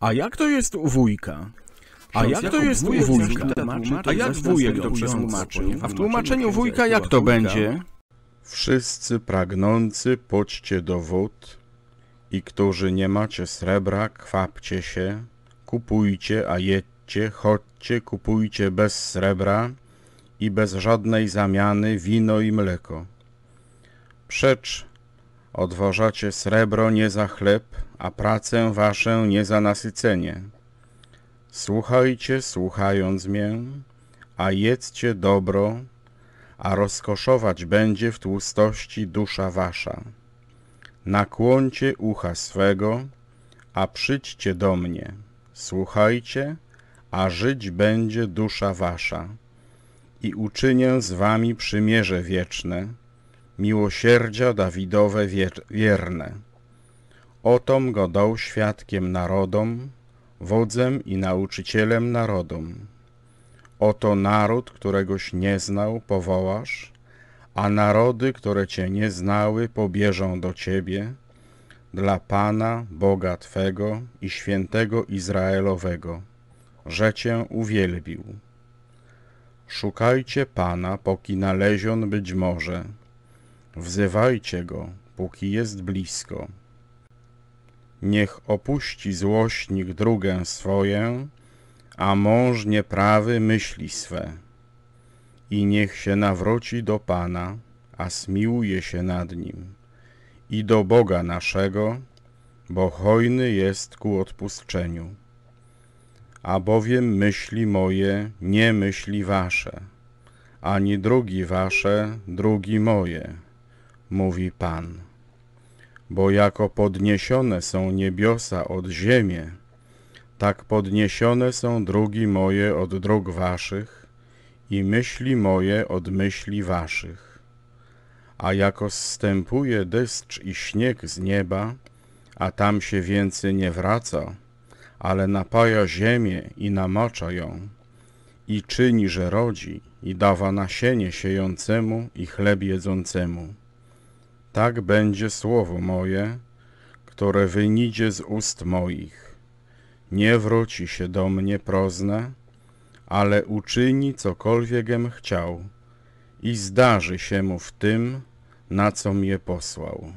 A jak to jest u wujka? A jak to jest u wujka? Tak a jak wujek to przetłumaczył? A w tłumaczeniu wujka jak to będzie? Wszyscy pragnący poćcie do wód i którzy nie macie srebra, kwapcie się, kupujcie, a jedźcie, chodźcie, kupujcie bez srebra i bez żadnej zamiany wino i mleko. Przecz Odwożacie srebro nie za chleb, a pracę waszą nie za nasycenie. Słuchajcie, słuchając mię, a jedzcie dobro, a rozkoszować będzie w tłustości dusza wasza. Nakłoncie ucha swego, a przyjdźcie do mnie. Słuchajcie, a żyć będzie dusza wasza. I uczynię z wami przymierze wieczne, miłosierdzia Dawidowe wierne. Otom go dał świadkiem narodom, wodzem i nauczycielem narodom. Oto naród, któregoś nie znał, powołasz, a narody, które cię nie znały, pobieżą do ciebie, dla Pana, Boga Twego i świętego Izraelowego, że cię uwielbił. Szukajcie Pana, póki nalezion być może, Wzywajcie go, póki jest blisko. Niech opuści złośnik drugę swoję, a mąż nieprawy myśli swe. I niech się nawróci do Pana, a smiłuje się nad nim, i do Boga naszego, bo hojny jest ku odpuszczeniu. A bowiem myśli moje nie myśli wasze, ani drugi wasze, drugi moje mówi Pan. Bo jako podniesione są niebiosa od ziemi, tak podniesione są drogi moje od dróg waszych i myśli moje od myśli waszych. A jako zstępuje deszcz i śnieg z nieba, a tam się więcej nie wraca, ale napaja ziemię i namacza ją, i czyni, że rodzi, i dawa nasienie siejącemu i chleb jedzącemu tak będzie słowo moje, które wynidzie z ust moich. Nie wróci się do mnie prozne, ale uczyni cokolwiekem chciał i zdarzy się mu w tym, na co mnie posłał.